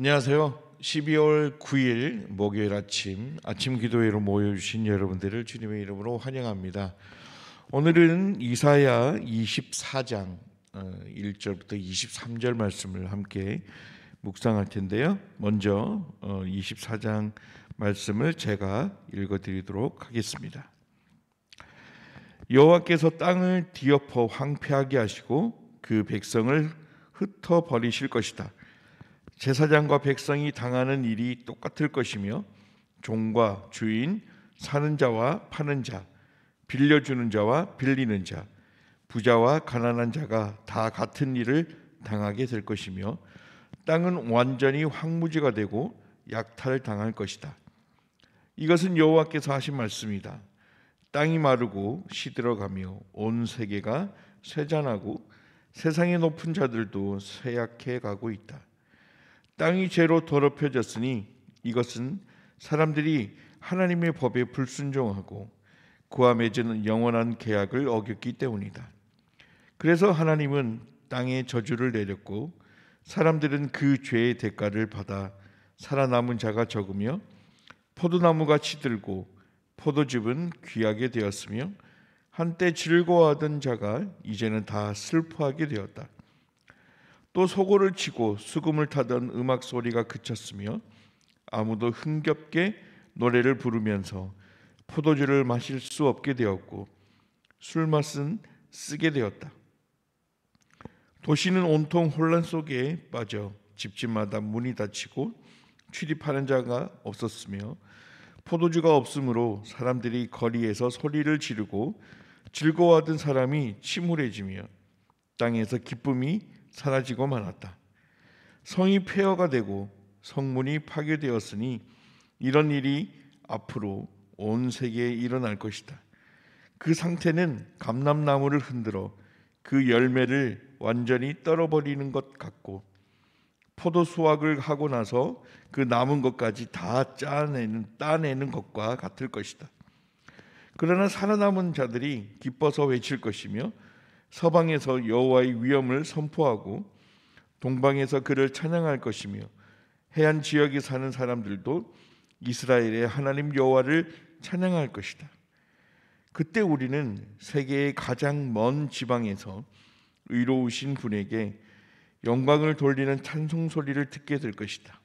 안녕하세요. 12월 9일 목요일 아침 아침 기도회로 모여주신 여러분들을 주님의 이름으로 환영합니다. 오늘은 이사야 24장 1절부터 23절 말씀을 함께 묵상할 텐데요. 먼저 24장 어, 말씀을 제가 읽어드리도록 하겠습니다. 여호와께서 땅을 뒤엎어 황폐하게 하시고 그 백성을 흩어 버리실 것이다. 제사장과 백성이 당하는 일이 똑같을 것이며 종과 주인, 사는 자와 파는 자, 빌려주는 자와 빌리는 자, 부자와 가난한 자가 다 같은 일을 당하게 될 것이며 땅은 완전히 황무지가 되고 약탈을 당할 것이다. 이것은 여호와께서 하신 말씀이다. 땅이 마르고 시들어가며 온 세계가 쇠잔하고 세상의 높은 자들도 쇠약해 가고 있다. 땅이 죄로 더럽혀졌으니 이것은 사람들이 하나님의 법에 불순종하고 그와 맺은 영원한 계약을 어겼기 때문이다. 그래서 하나님은 땅에 저주를 내렸고 사람들은 그 죄의 대가를 받아 살아남은 자가 적으며 포도나무가 시들고 포도즙은 귀하게 되었으며 한때 즐거워하던 자가 이제는 다 슬퍼하게 되었다. 또 소고를 치고 수금을 타던 음악 소리가 그쳤으며 아무도 흥겹게 노래를 부르면서 포도주를 마실 수 없게 되었고 술 맛은 쓰게 되었다. 도시는 온통 혼란 속에 빠져 집집마다 문이 닫히고 출입하는 자가 없었으며 포도주가 없으므로 사람들이 거리에서 소리를 지르고 즐거워하던 사람이 침울해지며 땅에서 기쁨이 사라지고 말았다. 성이 폐허가 되고 성문이 파괴되었으니 이런 일이 앞으로 온 세계에 일어날 것이다. 그 상태는 감람나무를 흔들어 그 열매를 완전히 떨어버리는 것 같고 포도 수확을 하고 나서 그 남은 것까지 다 짜내는 따내는 것과 같을 것이다. 그러나 살아남은 자들이 기뻐서 외칠 것이며 서방에서 여호와의 위엄을 선포하고 동방에서 그를 찬양할 것이며 해안 지역에 사는 사람들도 이스라엘의 하나님 여호와를 찬양할 것이다. 그때 우리는 세계의 가장 먼 지방에서 의로우신 분에게 영광을 돌리는 찬송 소리를 듣게 될 것이다.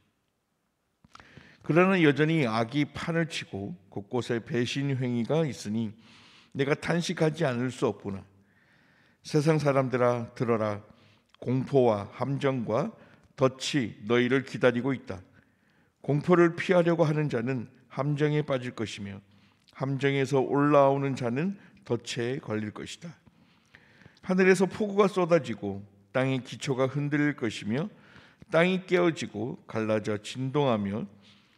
그러나 여전히 악이 판을 치고 곳곳에 배신 행위가 있으니 내가 탄식하지 않을 수 없구나. 세상 사람들아 들어라 공포와 함정과 덫이 너희를 기다리고 있다. 공포를 피하려고 하는 자는 함정에 빠질 것이며 함정에서 올라오는 자는 덫에 걸릴 것이다. 하늘에서 폭우가 쏟아지고 땅의 기초가 흔들릴 것이며 땅이 깨어지고 갈라져 진동하며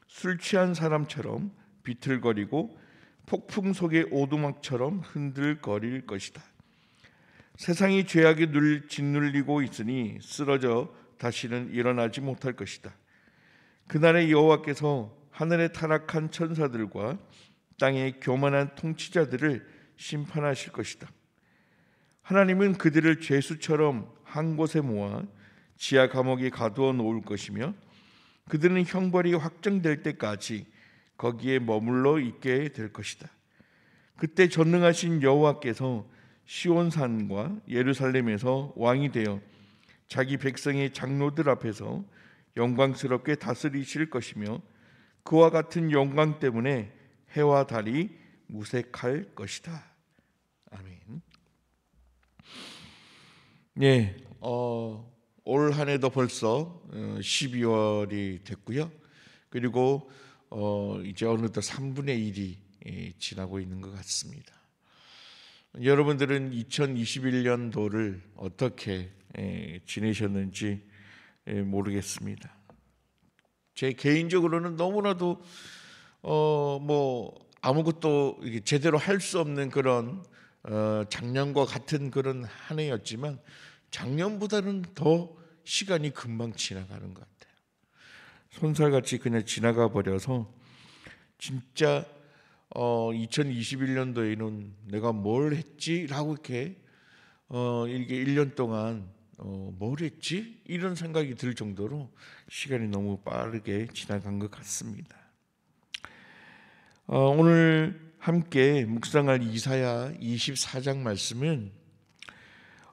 술 취한 사람처럼 비틀거리고 폭풍 속의 오두막처럼 흔들거릴 것이다. 세상이 죄악에 늘 짓눌리고 있으니 쓰러져 다시는 일어나지 못할 것이다. 그날에 여호와께서 하늘의 타락한 천사들과 땅의 교만한 통치자들을 심판하실 것이다. 하나님은 그들을 죄수처럼 한 곳에 모아 지하 감옥에 가두어 놓을 것이며 그들은 형벌이 확정될 때까지 거기에 머물러 있게 될 것이다. 그때 전능하신 여호와께서 시온산과 예루살렘에서 왕이 되어 자기 백성의 장로들 앞에서 영광스럽게 다스리실 것이며 그와 같은 영광 때문에 해와 달이 무색할 것이다. 아멘. 예, 어, 올 한해도 벌써 12월이 어, 됐고요. 그리고 어, 이제 어느덧 3분의 1이 예, 지나고 있는 것 같습니다. 여러분들은 2021년도를 어떻게 지내셨는지 모르겠습니다. 제 개인적으로는 너무나도 어뭐 아무것도 제대로 할 수 없는 그런 작년과 어, 같은 그런 한 해였지만 작년보다는 더 시간이 금방 지나가는 것 같아요. 손살같이 그냥 지나가 버려서 진짜 어, 2021년도에는 내가 뭘 했지라고 이렇게 어, 이게 1년 동안 어, 뭘 했지? 이런 생각이 들 정도로 시간이 너무 빠르게 지나간 것 같습니다. 어, 오늘 함께 묵상할 이사야 24장 말씀은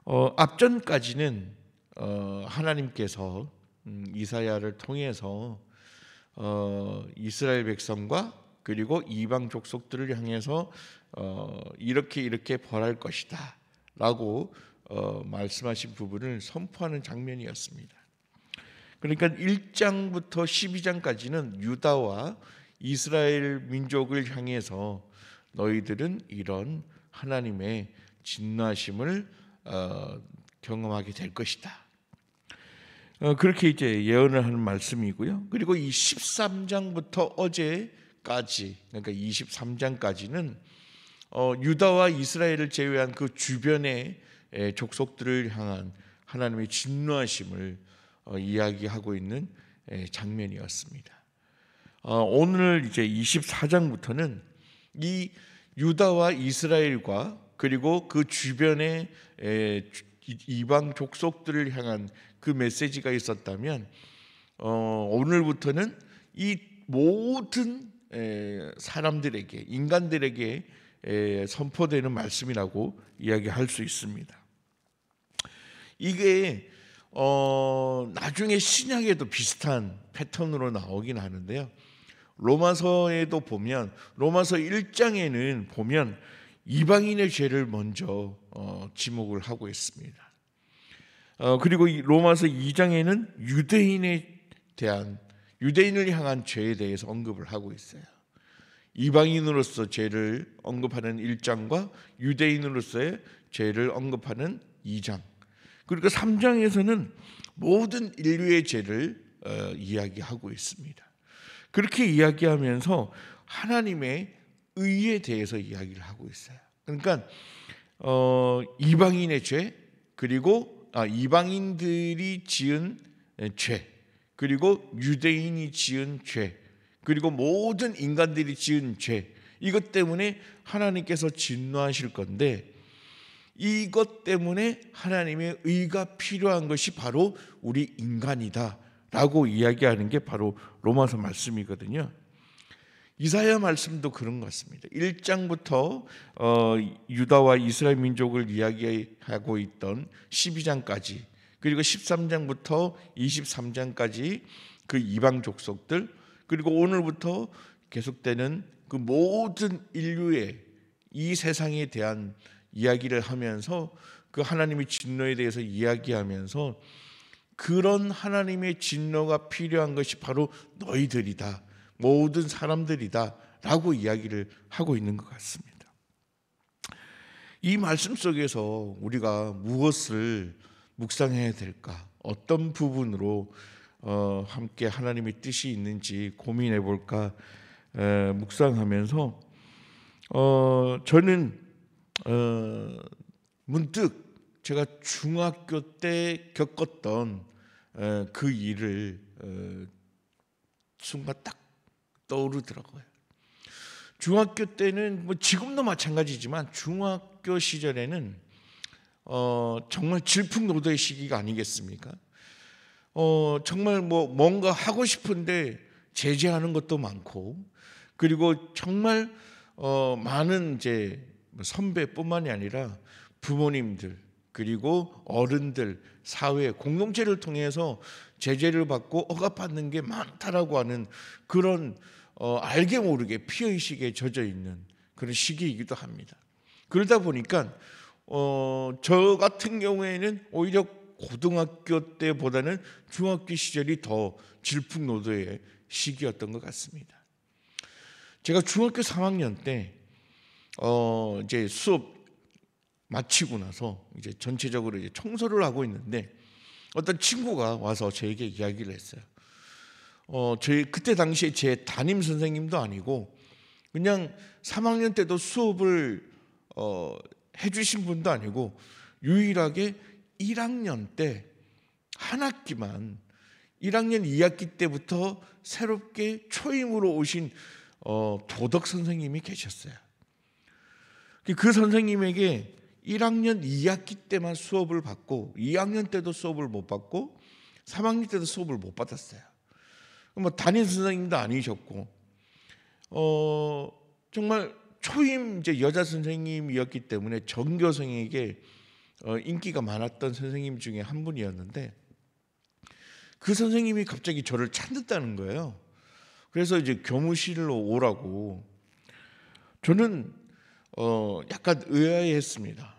어, 앞전까지는 어, 하나님께서 음, 이사야를 통해서 어, 이스라엘 백성과 그리고 이방 족속들을 향해서 어, 이렇게 이렇게 벌할 것이다라고 어, 말씀하신 부분을 선포하는 장면이었습니다. 그러니까 1장부터 12장까지는 유다와 이스라엘 민족을 향해서 너희들은 이런 하나님의 진노심을 어, 경험하게 될 것이다. 어, 그렇게 이제 예언을 하는 말씀이고요. 그리고 이 13장부터 어제 20절까지 그러니까 23장까지는 어, 유다와 이스라엘을 제외한 그 주변의 족속들을 향한 하나님의 진노하심을 어, 이야기하고 있는 에, 장면이었습니다. 어, 오늘 이제 24장부터는 이 유다와 이스라엘과 그리고 그 주변의 에, 이방 족속들을 향한 그 메시지가 있었다면 어, 오늘부터는 이 모든 사람들에게 인간들에게 선포되는 말씀이라고 이야기할 수 있습니다. 이게 어, 나중에 신약에도 비슷한 패턴으로 나오긴 하는데요. 로마서에도 보면 로마서 1장에는 보면 이방인의 죄를 먼저 어, 지목을 하고 있습니다. 어, 그리고 로마서 2장에는 유대인에 대한 유대인을 향한 죄에 대해서 언급을 하고 있어요. 이방인으로서 죄를 언급하는 1장과 유대인으로서의 죄를 언급하는 2장. 그러니 3장에서는 모든 인류의 죄를 어, 이야기하고 있습니다. 그렇게 이야기하면서 하나님의 의에 대해서 이야기를 하고 있어요. 그러니까 어, 이방인의 죄 그리고 아, 이방인들이 지은 죄 그리고 유대인이 지은 죄, 그리고 모든 인간들이 지은 죄, 이것 때문에 하나님께서 진노하실 건데, 이것 때문에 하나님의 의가 필요한 것이 바로 우리 인간이다. 라고 이야기하는 게 바로 로마서 말씀이거든요. 이사야 말씀도 그런 것 같습니다. 1장부터 어, 유다와 이스라엘 민족을 이야기하고 있던 12장까지 그리고 13장부터 23장까지 그 이방 족속들 그리고 오늘부터 계속되는 그 모든 인류의 이 세상에 대한 이야기를 하면서 그 하나님의 진노에 대해서 이야기하면서 그런 하나님의 진노가 필요한 것이 바로 너희들이다. 모든 사람들이다. 라고 이야기를 하고 있는 것 같습니다. 이 말씀 속에서 우리가 무엇을 묵상해야 될까? 어떤 부분으로 어, 함께 하나님의 뜻이 있는지 고민해 볼까 묵상하면서 어, 저는 어, 문득 제가 중학교 때 겪었던 에, 그 일을 에, 어, 순간 딱 떠오르더라고요. 중학교 때는 뭐 지금도 마찬가지지만 중학교 시절에는 어, 정말 질풍노도의 시기가 아니겠습니까? 어, 정말 뭐 뭔가 하고 싶은데 제재하는 것도 많고 그리고 정말 어, 많은 이제 선배뿐만이 아니라 부모님들 그리고 어른들 사회 공동체를 통해서 제재를 받고 억압받는 게 많다라고 하는 그런 어, 알게 모르게 피의식에 젖어 있는 그런 시기이기도 합니다. 그러다 보니까 어, 저 같은 경우에는 오히려 고등학교 때보다는 중학교 시절이 더 질풍노도의 시기였던 것 같습니다. 제가 중학교 3학년 때 어, 이제 수업 마치고 나서 이제 전체적으로 이제 청소를 하고 있는데 어떤 친구가 와서 저에게 이야기를 했어요. 어, 저희 그때 당시에 제 담임 선생님도 아니고 그냥 3학년 때도 수업을 어, 해주신 분도 아니고 유일하게 1학년 때 한 학기만 1학년 2학기 때부터 새롭게 초임으로 오신 어, 도덕 선생님이 계셨어요. 그 선생님에게 1학년 2학기 때만 수업을 받고 2학년 때도 수업을 못 받고 3학년 때도 수업을 못 받았어요. 뭐 담임 선생님도 아니셨고 어, 정말 초임 이제 여자 선생님이었기 때문에 전교생에게 어, 인기가 많았던 선생님 중에 한 분이었는데 그 선생님이 갑자기 저를 찾는다는 거예요. 그래서 이제 교무실로 오라고 저는 어 약간 의아해했습니다.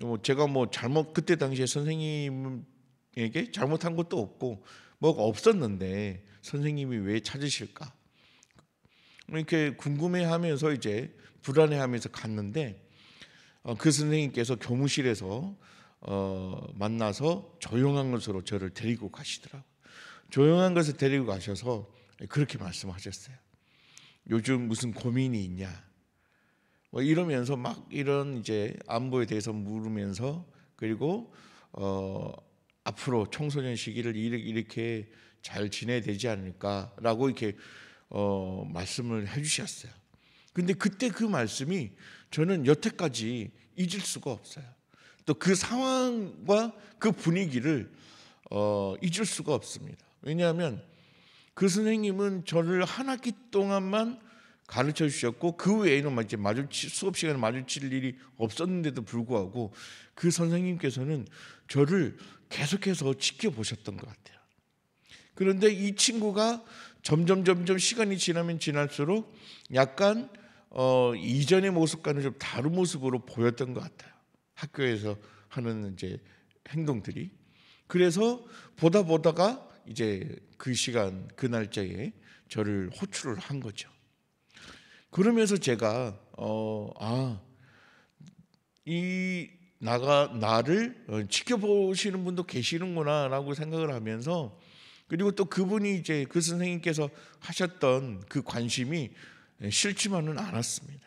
뭐 제가 뭐 잘못 그때 당시에 선생님에게 잘못한 것도 없고 뭐가 없었는데 선생님이 왜 찾으실까? 이렇게 궁금해하면서 이제 불안해하면서 갔는데 어, 그 선생님께서 교무실에서 어, 만나서 조용한 것으로 저를 데리고 가시더라고요. 조용한 것을 데리고 가셔서 그렇게 말씀하셨어요. 요즘 무슨 고민이 있냐? 뭐 이러면서 막 이런 이제 안보에 대해서 물으면서 그리고 어 앞으로 청소년 시기를 이렇게 잘 지내야 되지 않을까라고 이렇게 어 말씀을 해주셨어요. 근데 그때 그 말씀이 저는 여태까지 잊을 수가 없어요. 또 그 상황과 그 분위기를 어, 잊을 수가 없습니다. 왜냐하면 그 선생님은 저를 한 학기 동안만 가르쳐 주셨고 그 외에는 이제 마주치 수업 시간에 마주칠 일이 없었는데도 불구하고 그 선생님께서는 저를 계속해서 지켜보셨던 것 같아요. 그런데 이 친구가 점점 점점 시간이 지나면 지날수록 약간 어, 이전의 모습과는 좀 다른 모습으로 보였던 것 같아요. 학교에서 하는 이제 행동들이. 그래서 보다 보다가 이제 그 시간 그 날짜에 저를 호출을 한 거죠. 그러면서 제가 어, 아, 이 나가 나를 지켜보시는 분도 계시는구나라고 생각을 하면서 그리고 또 그분이 이제 그 선생님께서 하셨던 그 관심이 예, 싫지만은 않았습니다.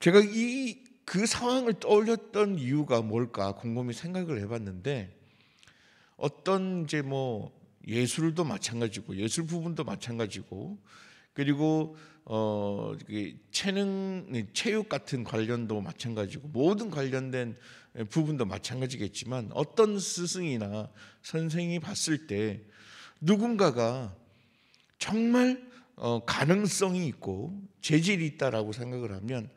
제가 이 그 상황을 떠올렸던 이유가 뭘까 곰곰이 생각을 해봤는데 어떤 이제 뭐 예술도 마찬가지고 예술 부분도 마찬가지고 그리고 어 그 체능 체육 같은 관련도 마찬가지고 모든 관련된 부분도 마찬가지겠지만 어떤 스승이나 선생이 봤을 때 누군가가 정말 어, 가능성이 있고 재질이 있다라고 생각을 하면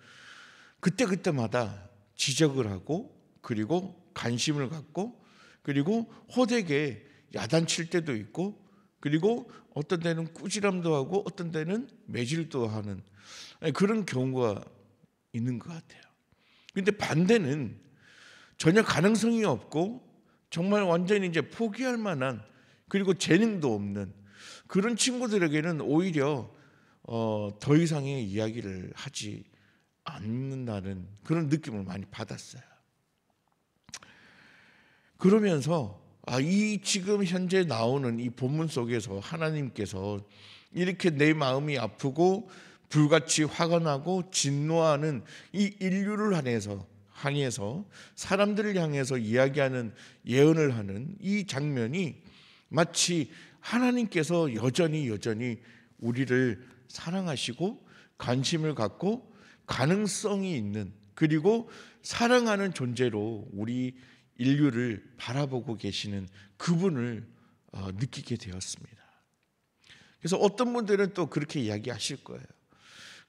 그때 그때마다 지적을 하고 그리고 관심을 갖고 그리고 호되게 야단칠 때도 있고 그리고 어떤 때는 꾸지람도 하고 어떤 때는 매질도 하는 예, 그런 경우가 있는 것 같아요. 근데 반대는 전혀 가능성이 없고 정말 완전히 이제 포기할 만한 그리고 재능도 없는 그런 친구들에게는 오히려 어, 더 이상의 이야기를 하지 않는다는 그런 느낌을 많이 받았어요. 그러면서 아, 이 지금 현재 나오는 이 본문 속에서 하나님께서 이렇게 내 마음이 아프고 불같이 화가 나고 진노하는 이 인류를 향해서 향해서 사람들을 향해서 이야기하는 예언을 하는 이 장면이 마치 하나님께서 여전히 여전히 우리를 사랑하시고 관심을 갖고 가능성이 있는 그리고 사랑하는 존재로 우리 인류를 바라보고 계시는 그분을 어, 느끼게 되었습니다. 그래서 어떤 분들은 또 그렇게 이야기하실 거예요.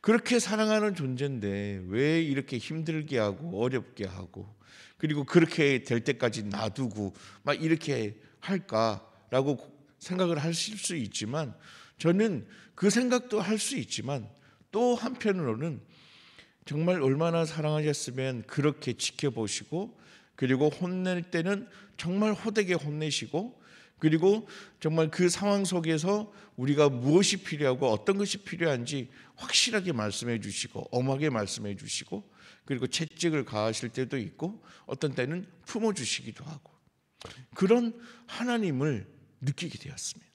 그렇게 사랑하는 존재인데 왜 이렇게 힘들게 하고 어렵게 하고 그리고 그렇게 될 때까지 놔두고 막 이렇게 할까라고 생각을 하실 수 있지만 저는 그 생각도 할 수 있지만 또 한편으로는 정말 얼마나 사랑하셨으면 그렇게 지켜보시고 그리고 혼낼 때는 정말 호되게 혼내시고 그리고 정말 그 상황 속에서 우리가 무엇이 필요하고 어떤 것이 필요한지 확실하게 말씀해 주시고 엄하게 말씀해 주시고 그리고 채찍을 가하실 때도 있고 어떤 때는 품어 주시기도 하고 그런 하나님을 느끼게 되었습니다.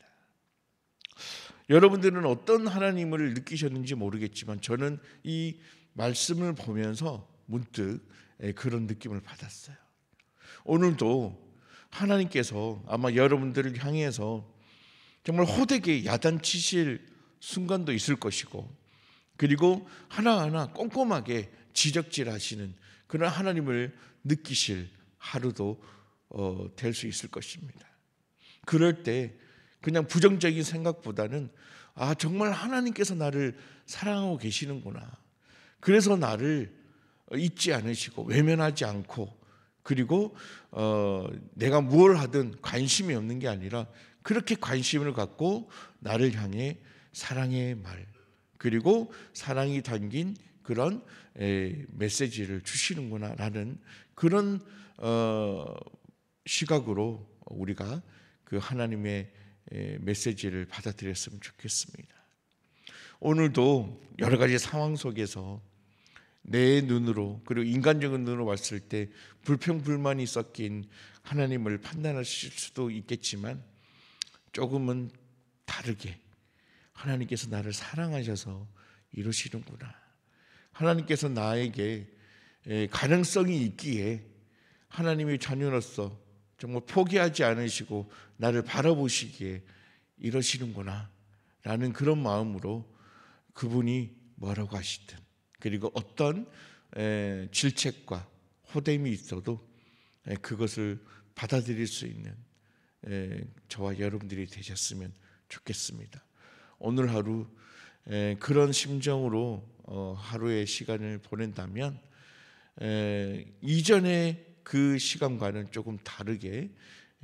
여러분들은 어떤 하나님을 느끼셨는지 모르겠지만 저는 이 말씀을 보면서 문득 예, 그런 느낌을 받았어요. 오늘도 하나님께서 아마 여러분들을 향해서 정말 호되게 야단치실 순간도 있을 것이고 그리고 하나하나 꼼꼼하게 지적질하시는 그런 하나님을 느끼실 하루도 어, 될수 있을 것입니다. 그럴 때 그냥 부정적인 생각보다는 아, 정말 하나님께서 나를 사랑하고 계시는구나. 그래서 나를 어, 잊지 않으시고 외면하지 않고 그리고 어, 내가 무엇 하든 관심이 없는 게 아니라 그렇게 관심을 갖고 나를 향해 사랑의 말 그리고 사랑이 담긴 그런 에, 메시지를 주시는구나라는 그런 어, 시각으로 우리가 그 하나님의 메시지를 받아들였으면 좋겠습니다. 오늘도 여러 가지 상황 속에서 내 눈으로 그리고 인간적인 눈으로 봤을 때 불평 불만이 섞인 하나님을 판단하실 수도 있겠지만 조금은 다르게 하나님께서 나를 사랑하셔서 이루시는구나. 하나님께서 나에게 가능성이 있기에 하나님의 자녀로서 정말 포기하지 않으시고 나를 바라보시기에 이러시는구나 라는 그런 마음으로 그분이 뭐라고 하시든 그리고 어떤 질책과 호됨이 있어도 그것을 받아들일 수 있는 저와 여러분들이 되셨으면 좋겠습니다. 오늘 하루 그런 심정으로 어, 하루의 시간을 보낸다면 이전에 그 시간과는 조금 다르게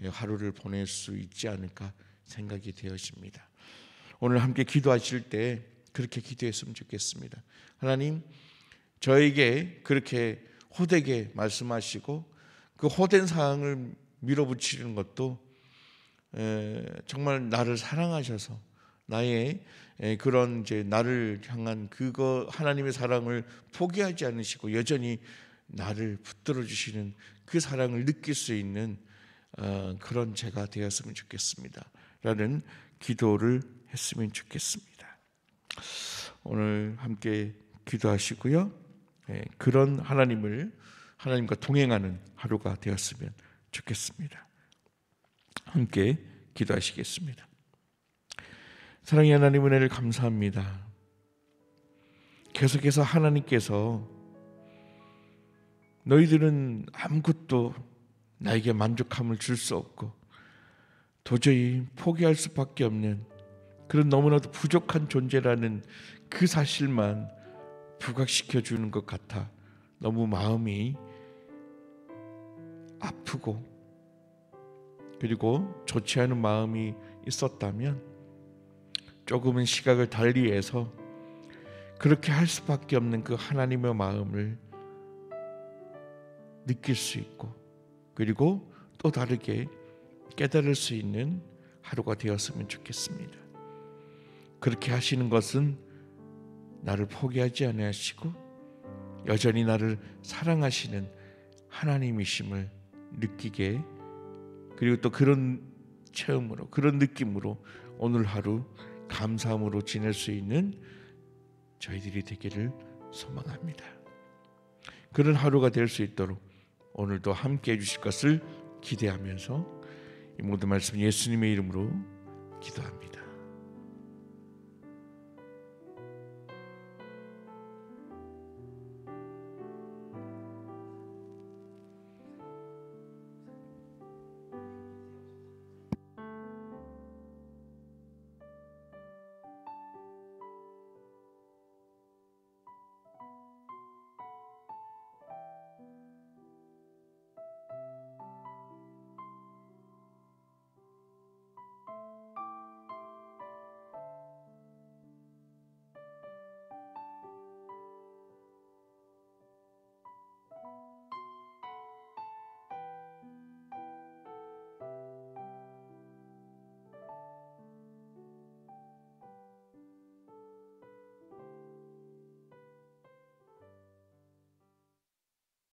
예, 하루를 보낼 수 있지 않을까 생각이 되었습니다. 오늘 함께 기도하실 때 그렇게 기도했으면 좋겠습니다. 하나님, 저에게 그렇게 호되게 말씀하시고 그 호된 상황을 밀어붙이는 것도 정말 나를 사랑하셔서 나의 그런 이제 나를 향한 그거 하나님의 사랑을 포기하지 않으시고 여전히 나를 붙들어 주시는 그 사랑을 느낄 수 있는 어, 그런 제가 되었으면 좋겠습니다. 라는 기도를 했으면 좋겠습니다. 오늘 함께 기도하시고요. 예, 그런 하나님을 하나님과 동행하는 하루가 되었으면 좋겠습니다. 함께 기도하시겠습니다. 사랑의 하나님 은혜를 감사합니다. 계속해서 하나님께서 너희들은 아무것도 나에게 만족함을 줄 수 없고 도저히 포기할 수밖에 없는 그런 너무나도 부족한 존재라는 그 사실만 부각시켜 주는 것 같아 너무 마음이 아프고 그리고 좋지 않은 마음이 있었다면 조금은 시각을 달리해서 그렇게 할 수밖에 없는 그 하나님의 마음을 느낄 수 있고 그리고 또 다르게 깨달을 수 있는 하루가 되었으면 좋겠습니다. 그렇게 하시는 것은 나를 포기하지 않으시고 여전히 나를 사랑하시는 하나님이심을 느끼게 그리고 또 그런 체험으로 그런 느낌으로 오늘 하루 감사함으로 지낼 수 있는 저희들이 되기를 소망합니다. 그런 하루가 될 수 있도록 오늘도 함께 해주실 것을 기대하면서 이 모든 말씀 예수님의 이름으로 기도합니다.